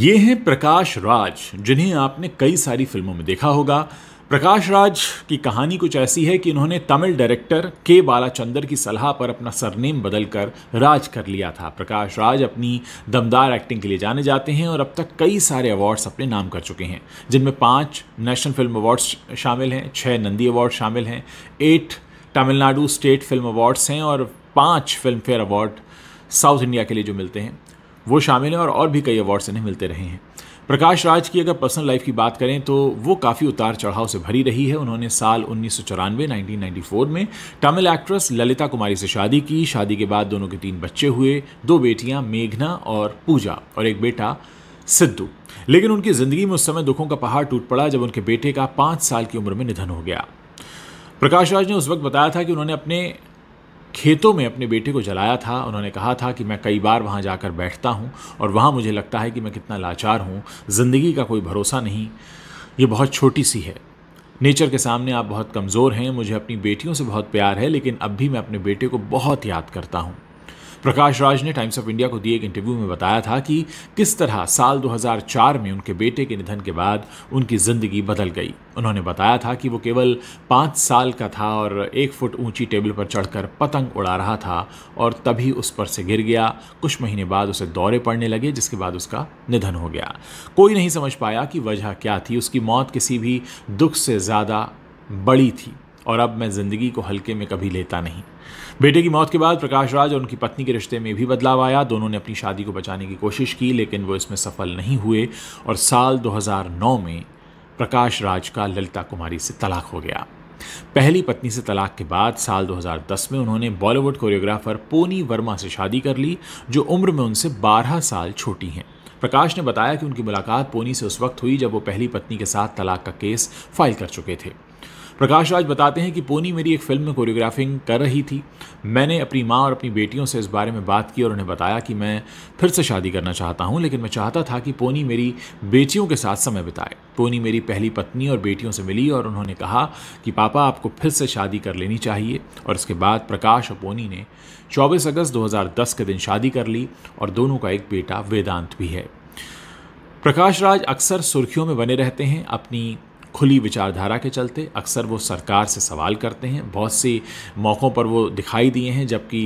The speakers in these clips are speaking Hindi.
ये हैं प्रकाश राज जिन्हें आपने कई सारी फिल्मों में देखा होगा प्रकाश राज की कहानी कुछ ऐसी है कि इन्होंने तमिल डायरेक्टर के बालाचंदर की सलाह पर अपना सरनेम बदलकर राज कर लिया था प्रकाश राज अपनी दमदार एक्टिंग के लिए जाने जाते हैं और अब तक कई सारे अवार्ड्स अपने नाम कर चुके हैं जिनमें पाँच नेशनल फिल्म अवार्ड्स शामिल हैं छः नंदी अवार्ड शामिल हैं eight Tamil Nadu state film awards हैं और पाँच filmfare award south India के लिए जो मिलते हैं वो शामिल हैं और और भी कई अवार्ड्स इन्हें मिलते रहे हैं प्रकाश राज की अगर पर्सनल लाइफ की बात करें तो वो काफ़ी उतार चढ़ाव से भरी रही है उन्होंने साल उन्नीस सौ चौरानवे में तमिल एक्ट्रेस ललिता कुमारी से शादी की शादी के बाद दोनों के तीन बच्चे हुए दो बेटियां मेघना और पूजा और एक बेटा सिद्धू लेकिन उनकी ज़िंदगी में उस समय दुखों का पहाड़ टूट पड़ा जब उनके बेटे का पाँच साल की उम्र में निधन हो गया प्रकाश राज ने उस वक्त बताया था कि उन्होंने अपने खेतों में अपने बेटे को जलाया था उन्होंने कहा था कि मैं कई बार वहाँ जाकर बैठता हूँ और वहाँ मुझे लगता है कि मैं कितना लाचार हूँ ज़िंदगी का कोई भरोसा नहीं ये बहुत छोटी सी है नेचर के सामने आप बहुत कमज़ोर हैं मुझे अपनी बेटियों से बहुत प्यार है लेकिन अब भी मैं अपने बेटे को बहुत याद करता हूँ प्रकाश राज ने टाइम्स ऑफ इंडिया को दिए एक इंटरव्यू में बताया था कि किस तरह साल 2004 में उनके बेटे के निधन के बाद उनकी ज़िंदगी बदल गई उन्होंने बताया था कि वो केवल पाँच साल का था और एक फुट ऊंची टेबल पर चढ़कर पतंग उड़ा रहा था और तभी उस पर से गिर गया कुछ महीने बाद उसे दौरे पड़ने लगे जिसके बाद उसका निधन हो गया कोई नहीं समझ पाया कि वजह क्या थी उसकी मौत किसी भी दुख से ज़्यादा बड़ी थी और अब मैं ज़िंदगी को हल्के में कभी लेता नहीं बेटे की मौत के बाद प्रकाश राज और उनकी पत्नी के रिश्ते में भी बदलाव आया दोनों ने अपनी शादी को बचाने की कोशिश की लेकिन वो इसमें सफल नहीं हुए और साल 2009 में प्रकाश राज का ललिता कुमारी से तलाक हो गया पहली पत्नी से तलाक के बाद साल 2010 में उन्होंने बॉलीवुड कोरियोग्राफर पोनी वर्मा से शादी कर ली जो उम्र में उनसे 12 साल छोटी हैं प्रकाश ने बताया कि उनकी मुलाकात पोनी से उस वक्त हुई जब वो पहली पत्नी के साथ तलाक का केस फाइल कर चुके थे प्रकाश राज बताते हैं कि पोनी मेरी एक फिल्म में कोरियोग्राफिंग कर रही थी मैंने अपनी माँ और अपनी बेटियों से इस बारे में बात की और उन्हें बताया कि मैं फिर से शादी करना चाहता हूँ लेकिन मैं चाहता था कि पोनी मेरी बेटियों के साथ समय बिताए पोनी मेरी पहली पत्नी और बेटियों से मिली और उन्होंने कहा कि पापा आपको फिर से शादी कर लेनी चाहिए और इसके बाद प्रकाश और पोनी ने 24 अगस्त 2010 के दिन शादी कर ली और दोनों का एक बेटा वेदांत भी है प्रकाश राज अक्सर सुर्खियों में बने रहते हैं अपनी खुली विचारधारा के चलते अक्सर वो सरकार से सवाल करते हैं बहुत से मौक़ों पर वो दिखाई दिए हैं जबकि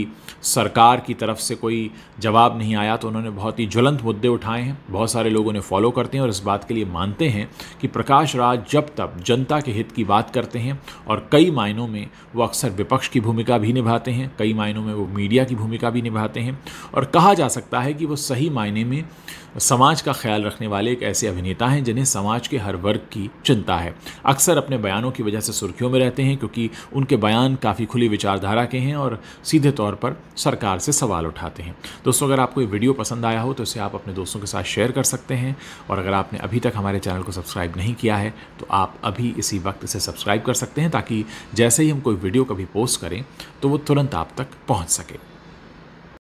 सरकार की तरफ से कोई जवाब नहीं आया तो उन्होंने बहुत ही ज्वलंत मुद्दे उठाए हैं बहुत सारे लोग उन्हें फॉलो करते हैं और इस बात के लिए मानते हैं कि प्रकाश राज जब तब जनता के हित की बात करते हैं और कई मायनों में वो अक्सर विपक्ष की भूमिका भी निभाते हैं कई मायनों में वो मीडिया की भूमिका भी निभाते हैं और कहा जा सकता है कि वो सही मायने में समाज का ख्याल रखने वाले एक ऐसे अभिनेता हैं जिन्हें समाज के हर वर्ग की चिंता रहा है अक्सर अपने बयानों की वजह से सुर्खियों में रहते हैं क्योंकि उनके बयान काफ़ी खुली विचारधारा के हैं और सीधे तौर पर सरकार से सवाल उठाते हैं दोस्तों अगर आपको ये वीडियो पसंद आया हो तो इसे आप अपने दोस्तों के साथ शेयर कर सकते हैं और अगर आपने अभी तक हमारे चैनल को सब्सक्राइब नहीं किया है तो आप अभी इसी वक्त इसे सब्सक्राइब कर सकते हैं ताकि जैसे ही हम कोई वीडियो कभी पोस्ट करें तो वो तुरंत आप तक पहुँच सके